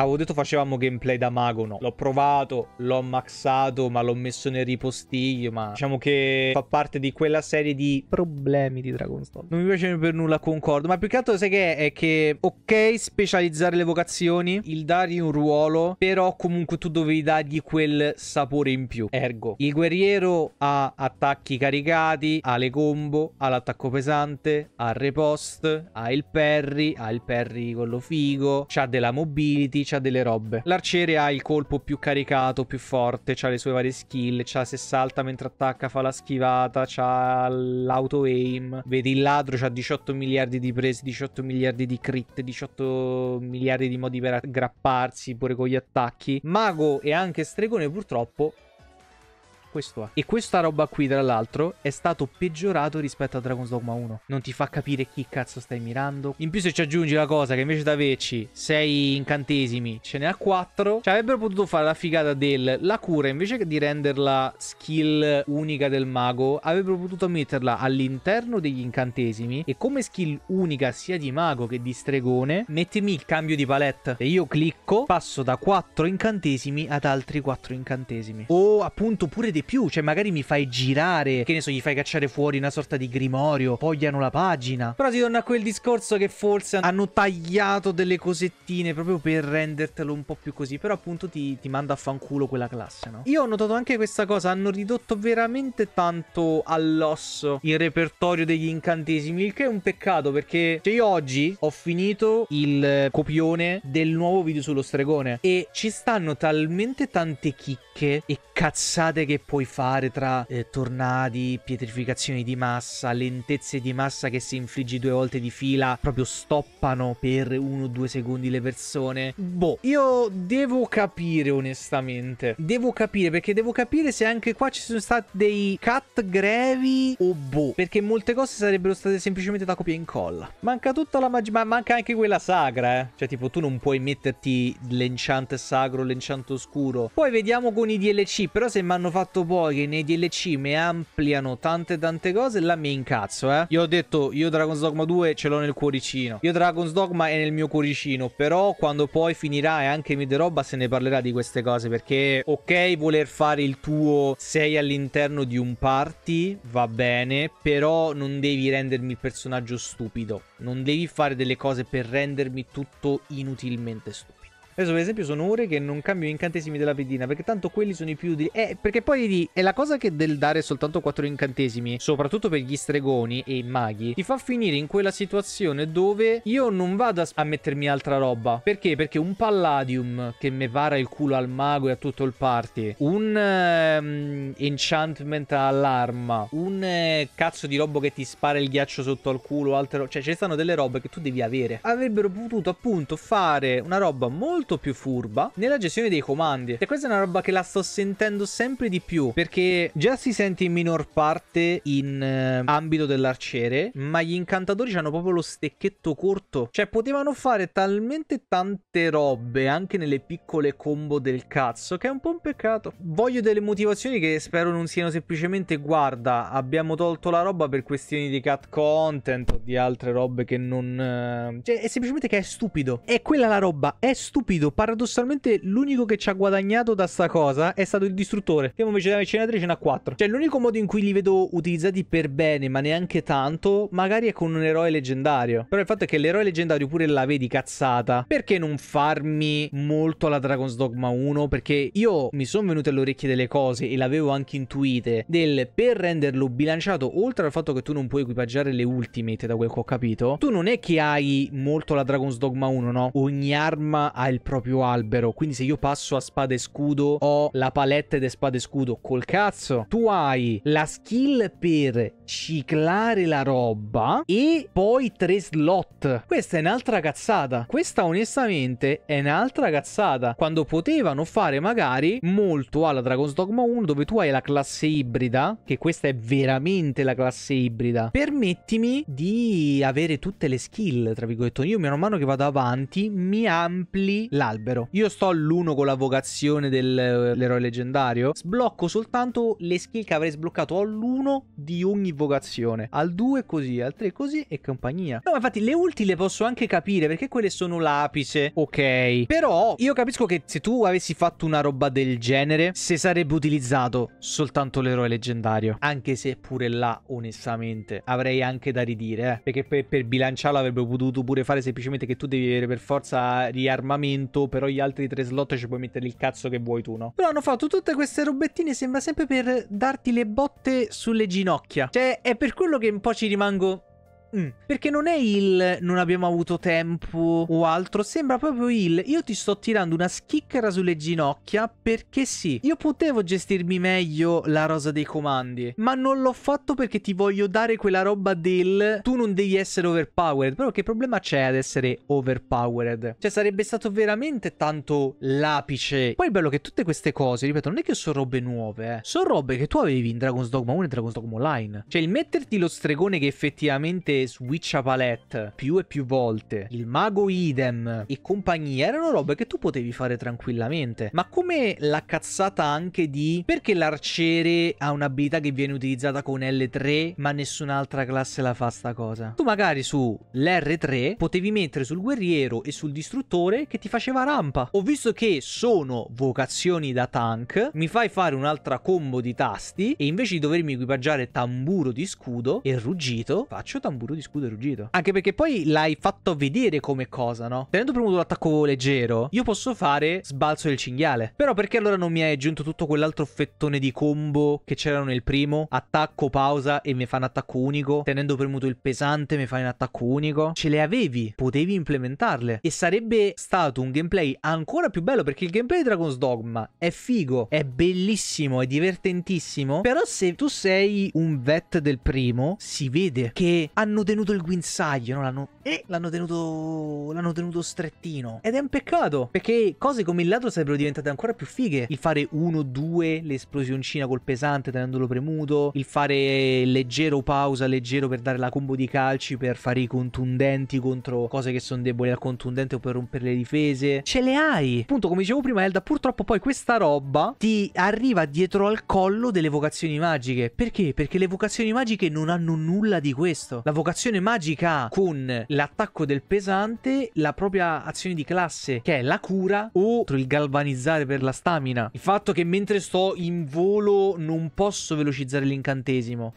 Avevo detto facevamo gameplay da mago, no. L'ho provato, l'ho maxato, ma l'ho messo nel ripostiglio, ma diciamo che fa parte di quella serie di problemi di Dragon's Dogma. Non mi piace per nulla, concordo, ma più che altro sai che è? è che, ok, specializzare le vocazioni, il dargli un ruolo, però comunque tu dovevi dargli quel sapore in più. Ergo, il guerriero ha attacchi caricati, ha le combo, ha l'attacco pesante, ha il repost, ha il perry, ha il perry con lo figo, ha della mobility, ci ha delle robe. L'arciere ha il colpo più caricato, più forte, ha le sue varie skill, ha se salta mentre attacca fa la schivata, ha l'auto aim. Vedi il ladro, c'ha 18 miliardi di prese, 18 miliardi di crit, 18 miliardi di modi per aggrapparsi pure con gli attacchi. Mago e anche stregone purtroppo questo ha. E questa roba qui, tra l'altro, è stato peggiorato rispetto a Dragon's Dogma 1. Non ti fa capire chi cazzo stai mirando. In più se ci aggiungi la cosa che invece da averci 6 incantesimi ce ne ha 4, ci avrebbero potuto fare la figata del la cura invece che di renderla skill unica del mago, avrebbero potuto metterla all'interno degli incantesimi e come skill unica sia di mago che di stregone, mettimi il cambio di palette. E io clicco, passo da 4 incantesimi ad altri 4 incantesimi. O appunto pure dei più, cioè magari mi fai girare, che ne so, gli fai cacciare fuori una sorta di grimorio, pogliano la pagina. Però si torna a quel discorso che forse hanno tagliato delle cosettine proprio per rendertelo un po' più così, però appunto ti, ti manda a fanculo quella classe, no? Io ho notato anche questa cosa, hanno ridotto veramente tanto all'osso il repertorio degli incantesimi, il che è un peccato perché cioè io oggi ho finito il copione del nuovo video sullo stregone e ci stanno talmente tante chicche e cazzate che puoi fare tra eh, tornadi, pietrificazioni di massa, lentezze di massa che se infliggi due volte di fila proprio stoppano per uno o due secondi le persone. Boh, io devo capire onestamente. Devo capire perché devo capire se anche qua ci sono stati dei cut grevi o boh. Perché molte cose sarebbero state semplicemente da copia e incolla. Manca tutta la magia, ma manca anche quella sacra, eh. Cioè tipo tu non puoi metterti l'enciante sacro, l'enciante oscuro. Poi vediamo con i DLC, però se mi hanno fatto questo poi che nei DLC mi ampliano tante tante cose, là mi incazzo, eh. Io ho detto, io Dragon's Dogma 2 ce l'ho nel cuoricino. Io Dragon's Dogma è nel mio cuoricino, però quando poi finirà e anche mid roba se ne parlerà di queste cose, perché ok voler fare il tuo sei all'interno di un party, va bene, però non devi rendermi il personaggio stupido. Non devi fare delle cose per rendermi tutto inutilmente stupido. Adesso per esempio sono ore che non cambio incantesimi della pedina perché tanto quelli sono i più utili. Eh, perché poi lì è la cosa che del dare soltanto 4 incantesimi, soprattutto per gli stregoni e i maghi, ti fa finire in quella situazione dove io non vado a, a mettermi altra roba. Perché? Perché un palladium che mi vara il culo al mago e a tutto il party, un um, enchantment all'arma, un eh, cazzo di robo che ti spara il ghiaccio sotto al culo, altre robe. Cioè, ci stanno delle robe che tu devi avere. Avrebbero potuto appunto fare una roba molto molto più furba nella gestione dei comandi. E questa è una roba che la sto sentendo sempre di più, perché già si sente in minor parte in eh, ambito dell'arciere, ma gli incantatori hanno proprio lo stecchetto corto. Cioè, potevano fare talmente tante robe, anche nelle piccole combo del cazzo, che è un po' un peccato. Voglio delle motivazioni che spero non siano semplicemente guarda, abbiamo tolto la roba per questioni di cat content o di altre robe che non... Eh... Cioè, è semplicemente che è stupido. È quella la roba, è stupido capito, paradossalmente l'unico che ci ha guadagnato da sta cosa è stato il distruttore. Che invece della cenatrice ne ha 4. Cioè l'unico modo in cui li vedo utilizzati per bene, ma neanche tanto, magari è con un eroe leggendario. Però il fatto è che l'eroe leggendario pure la vedi cazzata. Perché non farmi molto alla Dragon's Dogma 1? Perché io mi sono venute alle orecchie delle cose e l'avevo anche intuite del per renderlo bilanciato, oltre al fatto che tu non puoi equipaggiare le ultimate, da quel che ho capito, tu non è che hai molto la Dragon's Dogma 1, no? Ogni arma ha il il proprio albero. Quindi se io passo a spada e scudo ho la palette di spada e scudo. Col cazzo, tu hai la skill per ciclare la roba e poi tre slot. Questa è un'altra cazzata. Questa onestamente è un'altra cazzata. Quando potevano fare magari molto alla Dragon's Dogma 1 dove tu hai la classe ibrida, che questa è veramente la classe ibrida. Permettimi di avere tutte le skill, tra virgolette. Io man mano che vado avanti mi ampli l'albero. Io sto all'uno con la vocazione dell'eroe eh, leggendario. Sblocco soltanto le skill che avrei sbloccato all'1 di ogni vocazione. Al 2 così, al 3 così e compagnia. No, ma infatti le ulti le posso anche capire perché quelle sono l'apice. Ok. Però io capisco che se tu avessi fatto una roba del genere, se sarebbe utilizzato soltanto l'eroe leggendario. Anche se pure là, onestamente, avrei anche da ridire. Eh? Perché per, per bilanciarlo avrebbero potuto pure fare semplicemente che tu devi avere per forza riarmamento momento però gli altri tre slot ci puoi mettere il cazzo che vuoi tu, no? Però hanno fatto tutte queste robettine sembra sempre per darti le botte sulle ginocchia. Cioè è per quello che un po' ci rimango Mm, perché non è il non abbiamo avuto tempo o altro, sembra proprio il io ti sto tirando una schicchera sulle ginocchia perché sì, io potevo gestirmi meglio la rosa dei comandi, ma non l'ho fatto perché ti voglio dare quella roba del tu non devi essere overpowered, però che problema c'è ad essere overpowered? Cioè sarebbe stato veramente tanto l'apice. Poi è bello che tutte queste cose, ripeto, non è che sono robe nuove, eh. sono robe che tu avevi in Dragon's Dogma 1 e Dragon's Dogma Online. Cioè il metterti lo stregone che effettivamente switch a palette più e più volte, il mago idem e compagnia, erano robe che tu potevi fare tranquillamente. Ma come la cazzata anche di perché l'arciere ha un'abilità che viene utilizzata con L3 ma nessun'altra classe la fa sta cosa? Tu magari su sull'R3 potevi mettere sul guerriero e sul distruttore che ti faceva rampa. Ho visto che sono vocazioni da tank, mi fai fare un'altra combo di tasti e invece di dovermi equipaggiare tamburo di scudo e ruggito faccio tamburo duro di scudo ruggito. Anche perché poi l'hai fatto vedere come cosa, no? Tenendo premuto l'attacco leggero, io posso fare sbalzo del cinghiale. Però perché allora non mi hai aggiunto tutto quell'altro fettone di combo che c'erano nel primo? Attacco, pausa e mi fa un attacco unico. Tenendo premuto il pesante mi fai un attacco unico. Ce le avevi, potevi implementarle. E sarebbe stato un gameplay ancora più bello perché il gameplay di Dragon's Dogma è figo, è bellissimo, è divertentissimo. Però se tu sei un vet del primo, si vede che hanno hanno tenuto il guinzaglio, no? l'hanno... Eh, l'hanno tenuto... l'hanno tenuto strettino. Ed è un peccato, perché cose come il ladro sarebbero diventate ancora più fighe. Il fare 1, 2, l'esplosioncina col pesante tenendolo premuto, il fare leggero pausa, leggero per dare la combo di calci, per fare i contundenti contro cose che sono deboli al contundente o per rompere le difese. Ce le hai! Appunto, come dicevo prima, Elda, purtroppo poi questa roba ti arriva dietro al collo delle vocazioni magiche. Perché? Perché le vocazioni magiche non hanno nulla di questo. La voca- Invocazione magica con l'attacco del pesante, la propria azione di classe che è la cura o il galvanizzare per la stamina. Il fatto che mentre sto in volo non posso velocizzare l'incantesimo.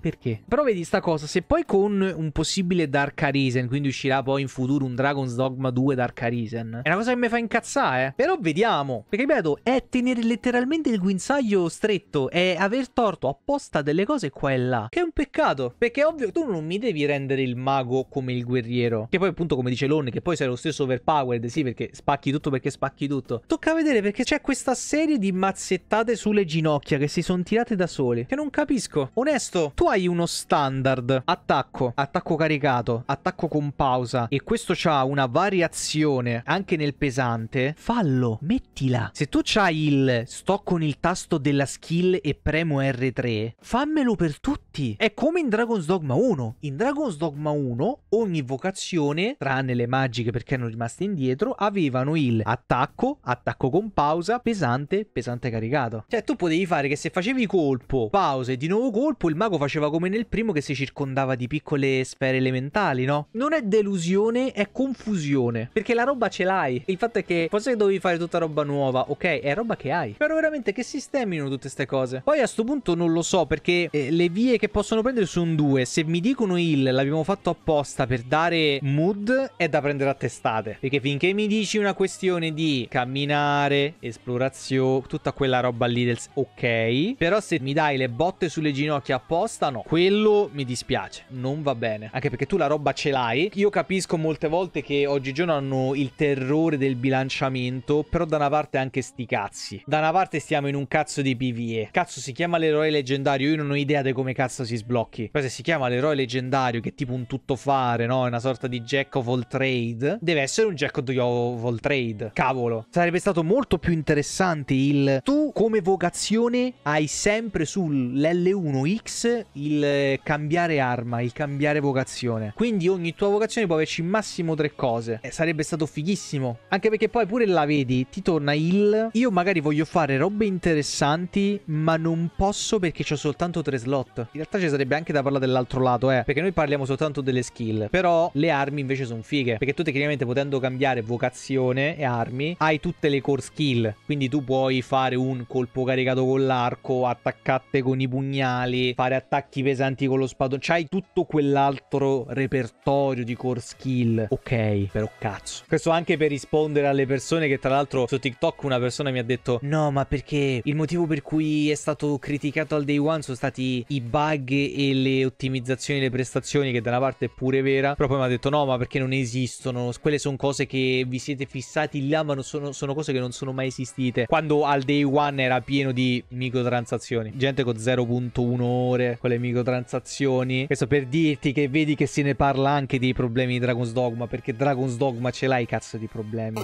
Perché? Però vedi sta cosa, se poi con un possibile Dark Arisen, quindi uscirà poi in futuro un Dragon's Dogma 2 Dark Arisen, è una cosa che mi fa incazzare. Eh. Però vediamo, perché ripeto, è tenere letteralmente il guinzaglio stretto, è aver torto apposta delle cose qua e là, che è un peccato, perché è ovvio tu non mi devi rendere il mago come il guerriero, che poi appunto come dice Lon, che poi sei lo stesso overpowered, sì perché spacchi tutto perché spacchi tutto. Tocca vedere perché c'è questa serie di mazzettate sulle ginocchia che si sono tirate da soli, che non capisco. Onesto, tu hai uno standard attacco, attacco caricato, attacco con pausa e questo ha una variazione anche nel pesante, fallo, mettila. Se tu hai il sto con il tasto della skill e premo R3, fammelo per tutti. È come in Dragon's Dogma 1. In Dragon's Dogma 1 ogni vocazione, tranne le magiche perché erano rimaste indietro, avevano il attacco, attacco con pausa, pesante, pesante caricato. Cioè tu potevi fare che se facevi colpo, pausa e di nuovo colpo, il mago faceva faceva come nel primo che si circondava di piccole sfere elementali, no? Non è delusione, è confusione. Perché la roba ce l'hai. Il fatto è che forse dovevi fare tutta roba nuova, ok? È roba che hai. Però veramente che sistemino tutte queste cose. Poi a sto punto non lo so perché eh, le vie che possono prendere sono due. Se mi dicono il l'abbiamo fatto apposta per dare mood è da prendere a testate. Perché finché mi dici una questione di camminare, esplorazione, tutta quella roba lì del... ok. Però se mi dai le botte sulle ginocchia apposta no. Quello mi dispiace, non va bene. Anche perché tu la roba ce l'hai. Io capisco molte volte che oggigiorno hanno il terrore del bilanciamento, però da una parte anche sti cazzi. Da una parte stiamo in un cazzo di PvE. Cazzo si chiama l'eroe leggendario, io non ho idea di come cazzo si sblocchi. Poi se si chiama l'eroe leggendario, che è tipo un tuttofare, no? È una sorta di jack of all trade. Deve essere un jack of all trade. Cavolo. Sarebbe stato molto più interessante il... Tu come vocazione hai sempre sull'L1X il eh, cambiare arma, il cambiare vocazione. Quindi ogni tua vocazione può averci massimo tre cose. E eh, sarebbe stato fighissimo. Anche perché poi pure la vedi, ti torna il... Io magari voglio fare robe interessanti, ma non posso perché ho soltanto tre slot. In realtà ci sarebbe anche da parlare dell'altro lato, eh. Perché noi parliamo soltanto delle skill. Però le armi invece sono fighe. Perché tu tecnicamente potendo cambiare vocazione e armi, hai tutte le core skill. Quindi tu puoi fare un colpo caricato con l'arco, attaccate con i pugnali, fare attacchi attacchi pesanti con lo spadone, c'hai tutto quell'altro repertorio di core skill. Ok, però cazzo. Questo anche per rispondere alle persone che tra l'altro su TikTok una persona mi ha detto "No, ma perché il motivo per cui è stato criticato al day one sono stati i bug e le ottimizzazioni le prestazioni che da una parte è pure vera, però poi mi ha detto "No, ma perché non esistono? Quelle sono cose che vi siete fissati là, ma sono, sono cose che non sono mai esistite". Quando al day one era pieno di microtransazioni, gente con 0.1 ore, quelle microtransazioni. Questo per dirti che vedi che se ne parla anche dei problemi di Dragon's Dogma, perché Dragon's Dogma ce l'hai cazzo di problemi.